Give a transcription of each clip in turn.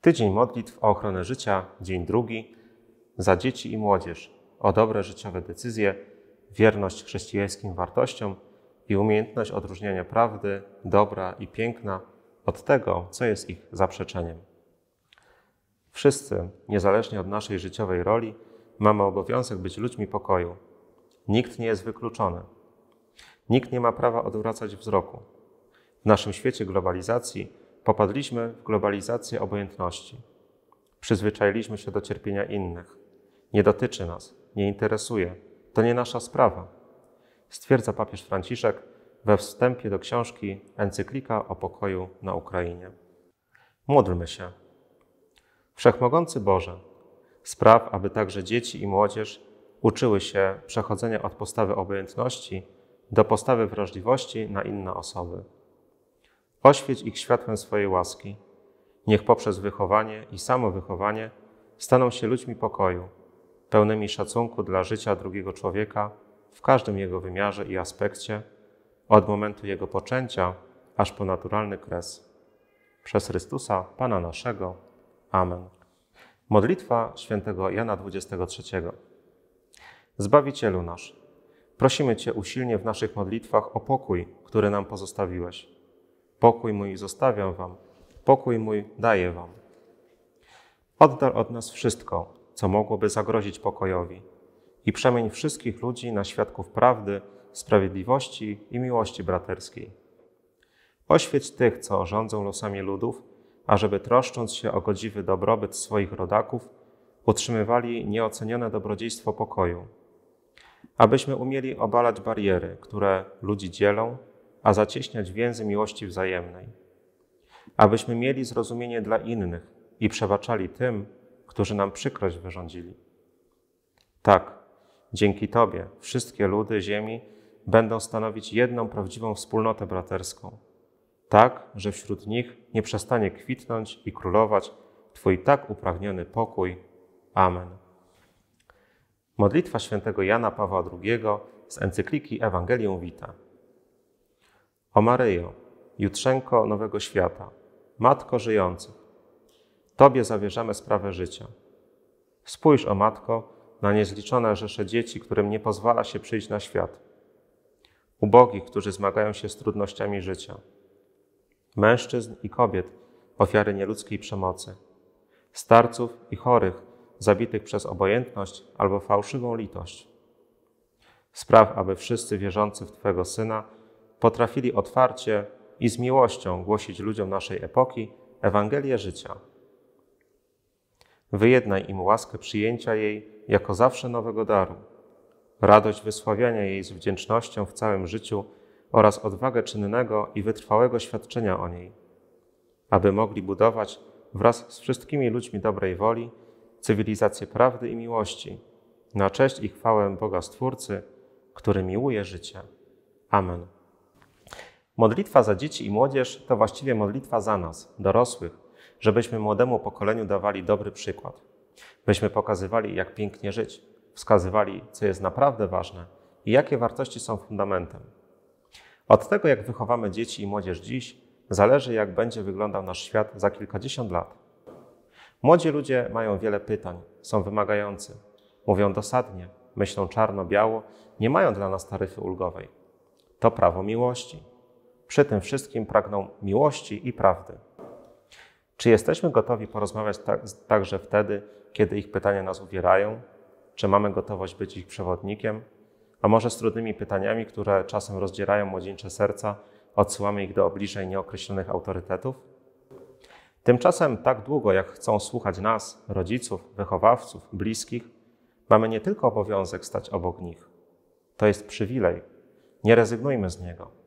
Tydzień modlitw o ochronę życia, dzień drugi, za dzieci i młodzież, o dobre życiowe decyzje, wierność chrześcijańskim wartościom i umiejętność odróżniania prawdy, dobra i piękna od tego, co jest ich zaprzeczeniem. Wszyscy, niezależnie od naszej życiowej roli, mamy obowiązek być ludźmi pokoju. Nikt nie jest wykluczony. Nikt nie ma prawa odwracać wzroku. W naszym świecie globalizacji Popadliśmy w globalizację obojętności. Przyzwyczailiśmy się do cierpienia innych. Nie dotyczy nas, nie interesuje, to nie nasza sprawa. Stwierdza papież Franciszek we wstępie do książki Encyklika o pokoju na Ukrainie. Módlmy się. Wszechmogący Boże, spraw, aby także dzieci i młodzież uczyły się przechodzenia od postawy obojętności do postawy wrażliwości na inne osoby. Oświeć ich światłem swojej łaski. Niech poprzez wychowanie i samo wychowanie staną się ludźmi pokoju, pełnymi szacunku dla życia drugiego człowieka w każdym jego wymiarze i aspekcie, od momentu jego poczęcia aż po naturalny kres. Przez Chrystusa, Pana naszego. Amen. Modlitwa świętego Jana 23. Zbawicielu nasz, prosimy Cię usilnie w naszych modlitwach o pokój, który nam pozostawiłeś Pokój mój zostawiam wam, pokój mój daję wam. Oddal od nas wszystko, co mogłoby zagrozić pokojowi i przemień wszystkich ludzi na świadków prawdy, sprawiedliwości i miłości braterskiej. Oświeć tych, co rządzą losami ludów, ażeby troszcząc się o godziwy dobrobyt swoich rodaków, utrzymywali nieocenione dobrodziejstwo pokoju. Abyśmy umieli obalać bariery, które ludzi dzielą, a zacieśniać więzy miłości wzajemnej, abyśmy mieli zrozumienie dla innych i przebaczali tym, którzy nam przykrość wyrządzili. Tak, dzięki Tobie wszystkie ludy ziemi będą stanowić jedną prawdziwą wspólnotę braterską, tak, że wśród nich nie przestanie kwitnąć i królować Twój tak upragniony pokój. Amen. Modlitwa świętego Jana Pawła II z encykliki Ewangelium Vita. O Maryjo, jutrzenko nowego świata, Matko żyjących, Tobie zawierzamy sprawę życia. Spójrz, o Matko, na niezliczone rzesze dzieci, którym nie pozwala się przyjść na świat. Ubogich, którzy zmagają się z trudnościami życia. Mężczyzn i kobiet, ofiary nieludzkiej przemocy. Starców i chorych, zabitych przez obojętność albo fałszywą litość. Spraw, aby wszyscy wierzący w Twego Syna potrafili otwarcie i z miłością głosić ludziom naszej epoki Ewangelię życia. Wyjednaj im łaskę przyjęcia jej jako zawsze nowego daru, radość wysławiania jej z wdzięcznością w całym życiu oraz odwagę czynnego i wytrwałego świadczenia o niej, aby mogli budować wraz z wszystkimi ludźmi dobrej woli cywilizację prawdy i miłości, na cześć i chwałę Boga Stwórcy, który miłuje życie. Amen. Modlitwa za dzieci i młodzież to właściwie modlitwa za nas, dorosłych, żebyśmy młodemu pokoleniu dawali dobry przykład, byśmy pokazywali, jak pięknie żyć, wskazywali, co jest naprawdę ważne i jakie wartości są fundamentem. Od tego, jak wychowamy dzieci i młodzież dziś, zależy, jak będzie wyglądał nasz świat za kilkadziesiąt lat. Młodzi ludzie mają wiele pytań, są wymagający, mówią dosadnie, myślą czarno-biało, nie mają dla nas taryfy ulgowej. To prawo miłości. Przy tym wszystkim pragną miłości i prawdy. Czy jesteśmy gotowi porozmawiać tak, także wtedy, kiedy ich pytania nas uwierają? Czy mamy gotowość być ich przewodnikiem? A może z trudnymi pytaniami, które czasem rozdzierają młodzieńcze serca, odsyłamy ich do obliżeń nieokreślonych autorytetów? Tymczasem tak długo, jak chcą słuchać nas, rodziców, wychowawców, bliskich, mamy nie tylko obowiązek stać obok nich. To jest przywilej. Nie rezygnujmy z niego.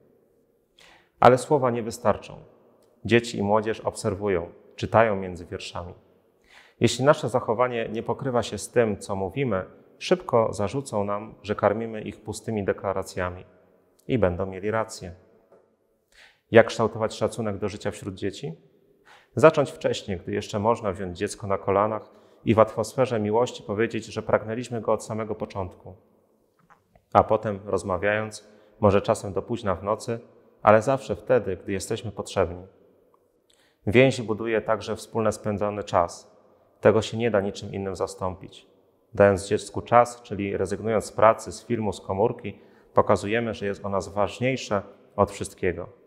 Ale słowa nie wystarczą. Dzieci i młodzież obserwują, czytają między wierszami. Jeśli nasze zachowanie nie pokrywa się z tym, co mówimy, szybko zarzucą nam, że karmimy ich pustymi deklaracjami i będą mieli rację. Jak kształtować szacunek do życia wśród dzieci? Zacząć wcześniej, gdy jeszcze można wziąć dziecko na kolanach i w atmosferze miłości powiedzieć, że pragnęliśmy go od samego początku. A potem, rozmawiając, może czasem do późna w nocy, ale zawsze wtedy, gdy jesteśmy potrzebni. Więź buduje także wspólnie spędzony czas. Tego się nie da niczym innym zastąpić. Dając dziecku czas, czyli rezygnując z pracy, z filmu, z komórki, pokazujemy, że jest ona ważniejsza od wszystkiego.